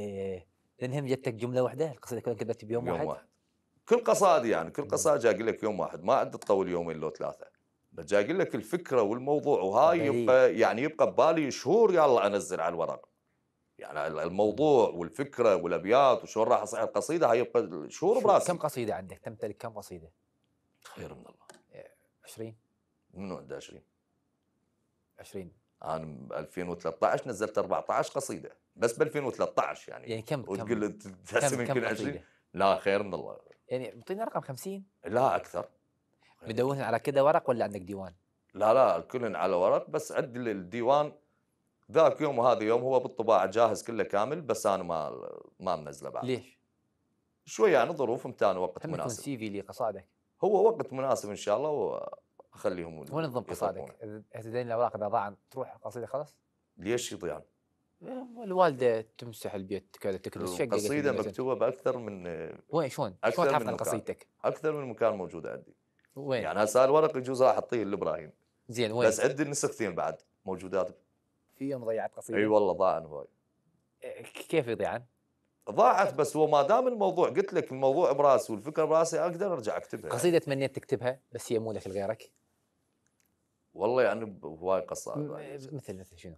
إيه جتك جمله واحده القصيده كلها كتبت بيوم واحد. واحد كل قصائدي يعني كل قصائد جاي اقول لك يوم واحد ما عندي تطول يومين لو ثلاثه بس جاي اقول لك الفكره والموضوع وهاي يبقى يعني يبقى ببالي شهور يلا انزل على الورق يعني الموضوع والفكره والابيات وشلون راح اصحح القصيده هاي يبقى شهور براسي كم قصيده عندك تمتلك كم قصيده؟ خير من الله 20 إيه، منو عنده 20 20 انا 2013 نزلت 14 قصيده بس ب 2013 يعني يعني كم وتقول كم كم 20 لا خير من الله يعني بتعطينا رقم 50 لا اكثر مدونها على كذا ورق ولا عندك ديوان؟ لا لا الكل على ورق بس عندي الديوان ذاك يوم وهذا يوم هو بالطباعه جاهز كله كامل بس انا ما ما منزله بعد ليش؟ شويه يعني ظروف امتان وقت مناسب سي في لقصائدك هو وقت مناسب ان شاء الله اخليهم وين قصادك اذا تدين الاوراق اذا ضاعت تروح قصيده خلاص؟ ليش يضيعون؟ الوالده تمسح البيت كذا تكنس القصيده مكتوبه باكثر من وين شلون؟ شلون تحافظ على قصيدتك؟ اكثر من مكان موجوده عندي وين؟ يعني هسه الورق يجوز احطيه لابراهيم زين وين؟ بس عندي نسختين بعد موجودات في يوم ضيعت قصيده اي والله ضاعن هواي إيه، كيف يضيعن؟ ضاعت بس هو ما دام الموضوع قلت لك الموضوع براسي والفكره براسي اقدر ارجع اكتبها قصيده تمنيت تكتبها بس هي مو لك لغيرك والله يعني هواي قصائد يعني مثل مثل شنو؟